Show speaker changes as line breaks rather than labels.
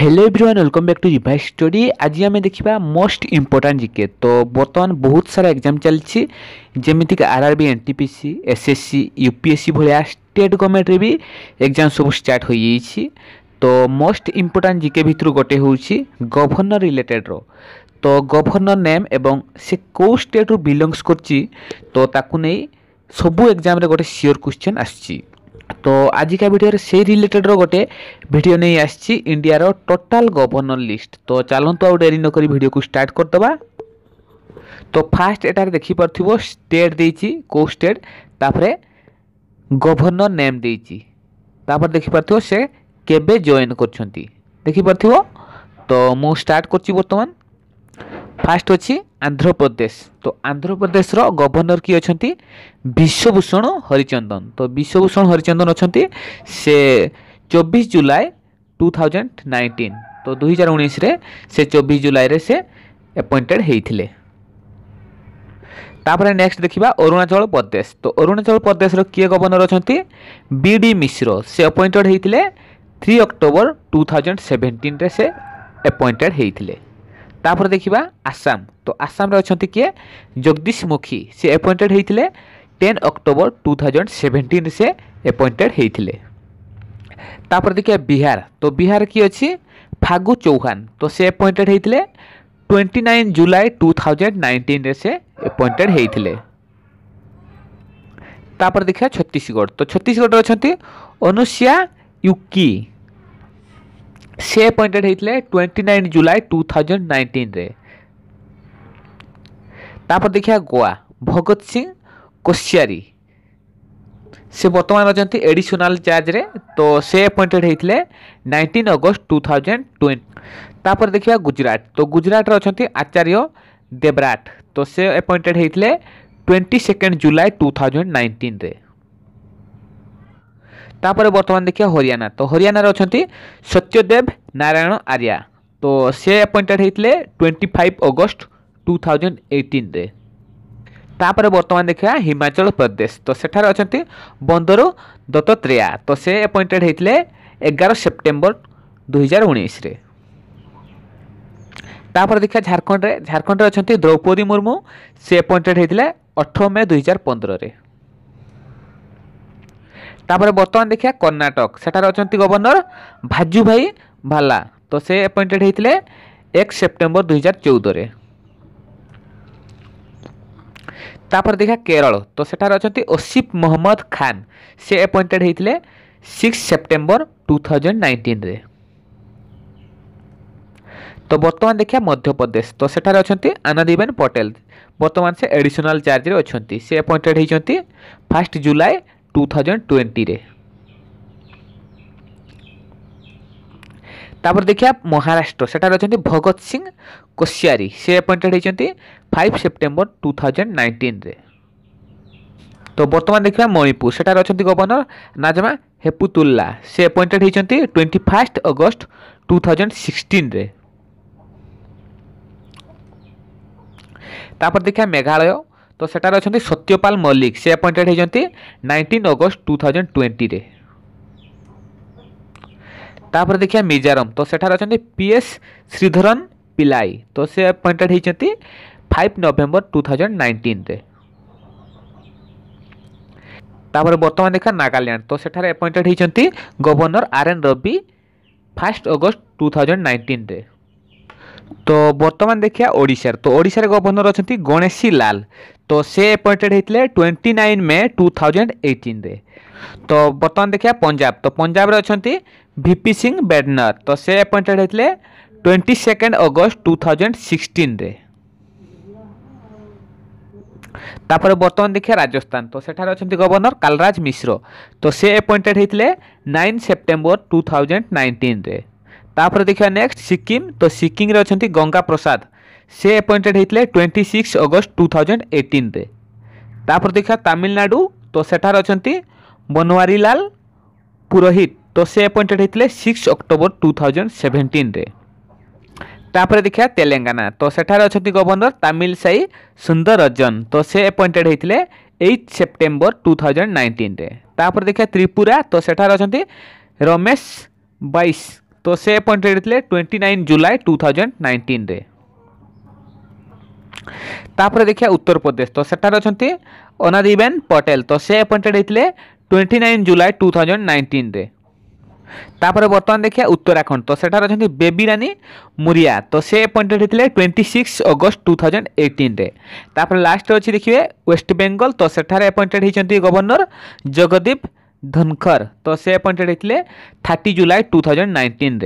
hello everyone welcome back to revise story ଆଜି ଆମେ ଦେଖିବା ମୋଷ୍ଟ ଇମ୍ପୋର୍ଟାଣ୍ଟ ଜିକେ ତ ବର୍ତ୍ତମାନ ବହୁତ ସାରା ଏକ୍ଜାମ୍ ଚାଲିଛି ଯେମିତିକି R R B N T P C S S C U P S C ଭଳିଆ ଷ୍ଟେଟ୍ ଗଭର୍ଣ୍ଣମେଣ୍ଟରେ ବି ଏକ୍ଜାମ୍ ସବୁ ଷ୍ଟାର୍ଟ ହୋଇଯାଇଛି ତ ମୋଷ୍ଟ ଇମ୍ପୋର୍ଟାଣ୍ଟ ଜିକେ ଭିତରୁ ଗୋଟେ ହେଉଛି ଗଭର୍ଣ୍ଣର ରିଲେଟେଡ଼୍ର ତ ଗଭର୍ଣ୍ଣର ନେମ୍ ଏବଂ ସେ କେଉଁ ଷ୍ଟେଟ୍ରୁ ବିଲଙ୍ଗସ୍ କରୁଛି ତ ତାକୁ ନେଇ ସବୁ ଏକ୍ଜାମ୍ରେ ଗୋଟେ ସିଓର୍ କ୍ୱେଶ୍ଚନ୍ ଆସିଛି তো আজিকা ভিডিওরে সেই রিলেটেডর গোটে ভিডিও নিয়ে আসছি ইন্ডিয়ার টোটাল গভর্নর লিস্ট তো চালন্তু আউ ডেরি নকরি ভিডিওকে স্টার্ট করদেবা তো ফার্স্ট এটার দেখিপারথিব স্টেট দিয়েছি কেউ স্টেট তাপরে গভর্নর নেম দিয়েছি তাপরে দেখিপারথিব সে কেবে জয়েন করছেন দেখিপারথিব তো মু স্টার্ট করছি বর্তমান ଫାର୍ଷ୍ଟ ଅଛି ଆନ୍ଧ୍ରପ୍ରଦେଶ ତ ଆନ୍ଧ୍ରପ୍ରଦେଶର ଗଭର୍ଣ୍ଣର କିଏ ଅଛନ୍ତି ବିଶ୍ୱଭୂଷଣ ହରିଚନ୍ଦନ ତ ବିଶ୍ୱଭୂଷଣ ହରିଚନ୍ଦନ ଅଛନ୍ତି ସେ ଚବିଶ ଜୁଲାଇ ଟୁ ଥାଉଜେଣ୍ଡ ନାଇଣ୍ଟିନ୍ ତ ଦୁଇ ହଜାର ଉଣେଇଶରେ ସେ ଚବିଶ ଜୁଲାଇରେ ସେ ଆପଏଣ୍ଟେଡ଼ ହେଇଥିଲେ ତାପରେ ନେକ୍ସଟ ଦେଖିବା ଅରୁଣାଚଳ ପ୍ରଦେଶ ତ ଅରୁଣାଚଳ ପ୍ରଦେଶର କିଏ ଗଭର୍ଣ୍ଣର ଅଛନ୍ତି ବି ଡି ମିଶ୍ର ସେ ଆପଏଣ୍ଟେଡ଼ ହେଇଥିଲେ থ্রি অক্টোবর টু থাউজেন্ড সেভেন্টিনে সে অ্যাপয়েন্টেড হয়েছিল তাপরে দেখিবা আসাম তো আসামে অনেক কি জগদীশ মুখী সে এপয়েন্টেড হয়েছিল ten October two thousand seventeen সে এপয়েন্টেড হয়েছিল তাপরে দেখিবা বিহার তো বিহার কি অছি ফাগু চৌহান তো সে এপয়েন্টেড হয়েছিল twenty nine July two thousand নাইন্টিনে সে এপয়েন্টেড হয়েছিল তাপরে দেখিবা ছত্তিশগড় তো ছত্তিশগড়ে অনেক অনুষ্যা ইউকি ସେ ଆପଏଣ୍ଟେଡ୍ ହେଇଥିଲେ twenty nine July two thousand ନାଇଣ୍ଟିନ୍ରେ ତାପରେ ଦେଖିବା ଗୋଆ ଭଗତ ସିଂ କୋସିଆରୀ ସେ ବର୍ତ୍ତମାନ ଅଛନ୍ତି ଏଡ଼ିସୋନାଲ୍ ଚାର୍ଜରେ ତ ସେ ଆପଏଣ୍ଟେଡ୍ ହେଇଥିଲେ nineteen August two thousand twenty ତାପରେ ଦେଖିବା ଗୁଜୁରାଟ ତ ଗୁଜୁରାଟରେ ଅଛନ୍ତି ଆଚାର୍ଯ୍ୟ ଦେବରାଟ ତ ସେ ଆପଏଣ୍ଟେଡ୍ ହେଇଥିଲେ twenty second July two thousand ନାଇଣ୍ଟିନ୍ରେ ତାପରେ ବର୍ତ୍ତମାନ ଦେଖିବା ହରିୟାଣା ତ ହରିୟାଣାରେ ଅଛନ୍ତି ସତ୍ୟଦେବ ନାରାୟଣ ଆର୍ଯ୍ୟା ତ ସେ ଆପଏଣ୍ଟେଡ଼ ହେଇଥିଲେ twenty five August two thousand ଏଇଟିନ୍ରେ ତାପରେ ବର୍ତ୍ତମାନ ଦେଖିବା ହିମାଚଳ ପ୍ରଦେଶ ତ ସେଠାରେ ଅଛନ୍ତି ବନ୍ଦରୁ ଦତ୍ତାତ୍ରେୟା ତ ସେ ଆପଏଣ୍ଟେଡ଼ ହେଇଥିଲେ ଏଗାର ସେପ୍ଟେମ୍ବର ଦୁଇହଜାର ଉଣେଇଶରେ ତାପରେ ଦେଖିବା ଝାଡ଼ଖଣ୍ଡରେ ଝାଡ଼ଖଣ୍ଡରେ ଅଛନ୍ତି ଦ୍ରୌପଦୀ ମୁର୍ମୁ ସେ ଆପଏଣ୍ଟେଡ଼ ହେଇଥିଲେ ଅଠର ମେ ଦୁଇହଜାର ପନ୍ଦରରେ ତାପରେ ବର୍ତ୍ତମାନ ଦେଖିବା କର୍ଣ୍ଣାଟକ ସେଠାରେ ଅଛନ୍ତି ଗଭର୍ଣ୍ଣର ଭାଜୁଭାଇ ଭାଲା ତ ସେ ଆପଏଣ୍ଟେଡ଼ ହେଇଥିଲେ ଏକ ସେପ୍ଟେମ୍ବର ଦୁଇହଜାର ଚଉଦରେ ତାପରେ ଦେଖିବା କେରଳ ତ ସେଠାରେ ଅଛନ୍ତି ଓସିଫ୍ ମହମ୍ମଦ ଖାନ୍ ସେ ଆପଏଣ୍ଟେଡ଼ ହେଇଥିଲେ ସିକ୍ସ ସେପ୍ଟେମ୍ବର ଟୁ ଥାଉଜେଣ୍ଡ ନାଇଣ୍ଟିନ୍ରେ ତ ବର୍ତ୍ତମାନ ଦେଖିବା ମଧ୍ୟପ୍ରଦେଶ ତ ସେଠାରେ ଅଛନ୍ତି ଆନନ୍ଦୀବେନ ପଟେଲ ବର୍ତ୍ତମାନ ସେ ଏଡ଼ିସନାଲ୍ ଚାର୍ଜରେ ଅଛନ୍ତି ସେ ଆପଏଣ୍ଟେଡ଼ ହେଇଛନ୍ତି ଫାର୍ଷ୍ଟ ଜୁଲାଇ ટુ થાઉઝન્ડ ટ્વેન્ટીରେ তাপর দেখা মহারাষ্ট্র সেটার অনেক ভগত সিং কোশিয়ারি সে আপয়েন্টেড হয়েছেন ফাইভ সেপ্টেম্বর টু থাউজেন্ড নাইন্টিন্রে তো বর্তমান দেখা মণিপুর সেটার অনেক গভর্নর নাজমা হেপুতুল্লা সে আপয়েন্টেড হয়েছেন twenty first August two thousand সিক্সটিন্রে তাপর দেখা মেঘালয় ତ ସେଠାରେ ଅଛନ୍ତି ସତ୍ୟପାଲ ମଲ୍ଲିକ ସେ ଆପଏଣ୍ଟେଡ଼ ହୋଇଛନ୍ତି ନାଇଣ୍ଟିନ୍ ଅଗଷ୍ଟ ଟୁ ଥାଉଜେଣ୍ଡ ଟ୍ୱେଣ୍ଟିରେ ତାପରେ ଦେଖିବା ମିଜୋରାମ ତ ସେଠାରେ ଅଛନ୍ତି ପି ଏସ୍ ଶ୍ରୀଧରନ ପିଲାଇ ତ ସେ ଆପଏଣ୍ଟେଡ଼ ହୋଇଛନ୍ତି ଫାଇଭ୍ ନଭେମ୍ବର ଟୁ ଥାଉଜେଣ୍ଡ ନାଇଣ୍ଟିନ୍ରେ ତାପରେ ବର୍ତ୍ତମାନ ଦେଖା ନାଗାଲ୍ୟାଣ୍ଡ ତ ସେଠାରେ ଆପଏଣ୍ଟେଡ଼ ହୋଇଛନ୍ତି governor R N Ravi first August two thousand ନାଇଣ୍ଟିନ୍ରେ তো বর্ତ୍ତমান দেখা ওড়শার তো ওড়শার গভর্নর অনেক গণেশী লাল তো সে এপয়েন্টেড হয়েছিল twenty nine May two thousand এইটিন্রে তো বর্তমান দেখা পঞ্জাব তো পঞ্জাবের অনেক ভিপি সিং বেডনর তো সে এপয়েন্টেড হয়েছিল twenty second August two thousand সিক্সটিন্রে তাপরে বর্তমান দেখা রাজস্থান তো সেঠার অনেক গভর্নর কালরাজ মিশ্র তো সে এপয়েন্টেড হয়েছিল নাইন সেপ্টেম্বর টু থাউজেন্ড নাইন্টিন্রে ତାପରେ ଦେଖିବା ନେକ୍ସଟ ସିକିମ୍ ତ ସିକିମ୍ରେ ଅଛନ୍ତି ଗଙ୍ଗା ପ୍ରସାଦ ସେ ଆପଏଣ୍ଟେଡ଼ ହେଇଥିଲେ twenty six August two thousand ଏଇଟିନ୍ରେ ତାପରେ ଦେଖିବା ତାମିଲନାଡ଼ୁ ତ ସେଠାରେ ଅଛନ୍ତି ବନୱାରୀଲାଲ ପୁରୋହିତ ତ ସେ ଆପଏଣ୍ଟେଡ଼ ହେଇଥିଲେ ସିକ୍ସ ଅକ୍ଟୋବର ଟୁ ଥାଉଜେଣ୍ଡ ସେଭେଣ୍ଟିନ୍ରେ ତାପରେ ଦେଖିବା ତେଲେଙ୍ଗାନା ତ ସେଠାରେ ଅଛନ୍ତି ଗଭର୍ଣ୍ଣର ତାମିଲ ସାଇ ସୁନ୍ଦରରଜନ ତ ସେ ଆପଏଣ୍ଟେଡ଼ ହେଇଥିଲେ ଏଇଟ୍ ସେପ୍ଟେମ୍ବର ଟୁ ଥାଉଜେଣ୍ଡ ନାଇଣ୍ଟିନ୍ରେ ତାପରେ ଦେଖିବା ତ୍ରିପୁରା ତ ସେଠାରେ ଅଛନ୍ତି ରମେଶ ବାଇଶ তো সে ଆପଏଣ୍ଟେଡ଼ ହେଇଥିଲେ twenty nine July two thousand ନାଇଣ୍ଟିନ୍ରେ ତାପରେ ଦେଖିବା ଉତ୍ତରପ୍ରଦେଶ ତ ସେଠାରେ ଅଛନ୍ତି ଅନାଦିବେନ ପଟେଲ ତ ସେ ଆପଏଣ୍ଟେଡ଼ ହେଇଥିଲେ twenty nine July two thousand ନାଇଣ୍ଟିନ୍ରେ ତାପରେ ବର୍ତ୍ତମାନ ଦେଖିବା ଉତ୍ତରାଖଣ୍ଡ ତ ସେଠାରେ ଅଛନ୍ତି ବେବି ରାନୀ ମୁରିଆ ତ ସେ ଆପଏଣ୍ଟେଡ଼ ହେଇଥିଲେ twenty six August two thousand ଏଇଟିନ୍ରେ ତାପରେ ଲାଷ୍ଟରେ ଅଛି ଦେଖିବେ ୱେଷ୍ଟବେଙ୍ଗଲ ତ ସେଠାରେ ଆପଏଣ୍ଟେଡ଼ ହେଇଛନ୍ତି ଗଭର୍ଣ୍ଣର ଜଗଦୀପ धनखर तो से अपॉइंटेड होते thirty July two thousand nineteen